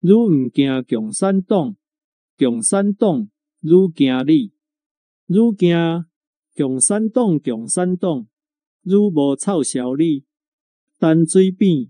愈毋惊共产党，共产党愈惊汝，愈惊共产党共产党愈无嘲笑汝，陈水扁。